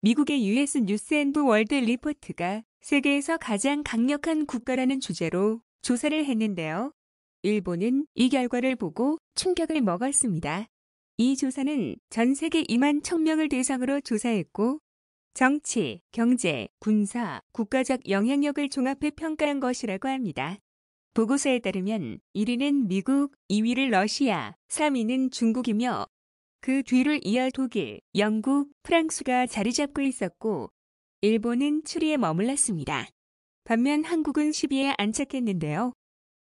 미국의 US 뉴스 앤드 월드 리포트가 세계에서 가장 강력한 국가라는 주제로 조사를 했는데요. 일본은 이 결과를 보고 충격을 먹었습니다. 이 조사는 전 세계 2만 1000명을 대상으로 조사했고 정치, 경제, 군사, 국가적 영향력을 종합해 평가한 것이라고 합니다. 보고서에 따르면 1위는 미국, 2위를 러시아, 3위는 중국이며 그 뒤를 이어 독일, 영국, 프랑스가 자리 잡고 있었고 일본은 추리에 머물렀습니다. 반면 한국은 10위에 안착했는데요.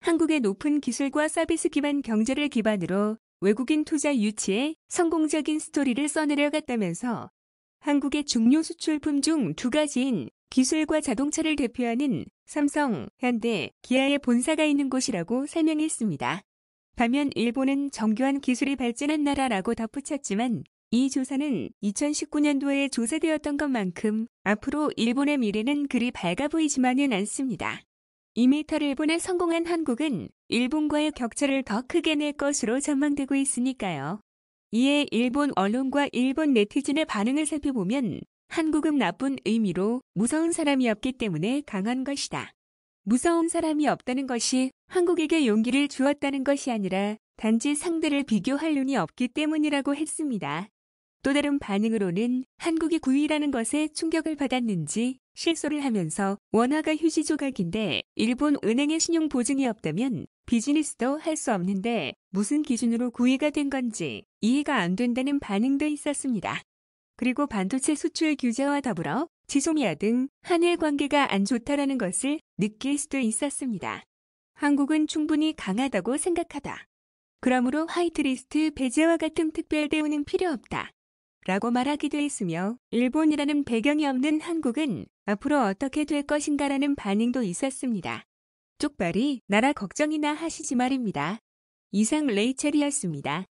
한국의 높은 기술과 서비스 기반 경제를 기반으로 외국인 투자 유치에 성공적인 스토리를 써내려갔다면서 한국의 중요 수출품 중 두 가지인 기술과 자동차를 대표하는 삼성, 현대, 기아의 본사가 있는 곳이라고 설명했습니다. 반면 일본은 정교한 기술이 발전한 나라라고 덧붙였지만 이 조사는 2019년도에 조사되었던 것만큼 앞으로 일본의 미래는 그리 밝아 보이지만은 않습니다. 2m를 일본에 성공한 한국은 일본과의 격차를 더 크게 낼 것으로 전망되고 있으니까요. 이에 일본 언론과 일본 네티즌의 반응을 살펴보면 한국은 나쁜 의미로 무서운 사람이 없기 때문에 강한 것이다. 무서운 사람이 없다는 것이 한국에게 용기를 주었다는 것이 아니라 단지 상대를 비교할 눈이 없기 때문이라고 했습니다. 또 다른 반응으로는 한국이 9위라는 것에 충격을 받았는지 실소를 하면서 원화가 휴지 조각인데 일본 은행의 신용 보증이 없다면 비즈니스도 할 수 없는데 무슨 기준으로 9위가 된 건지 이해가 안 된다는 반응도 있었습니다. 그리고 반도체 수출 규제와 더불어 지소미아 등 한일 관계가 안 좋다라는 것을 느낄 수도 있었습니다. 한국은 충분히 강하다고 생각하다. 그러므로 화이트리스트 배제와 같은 특별 대우는 필요 없다. 라고 말하기도 했으며 일본이라는 배경이 없는 한국은 앞으로 어떻게 될 것인가라는 반응도 있었습니다. 쪽발이 나라 걱정이나 하시지 말입니다. 이상 레이첼이었습니다.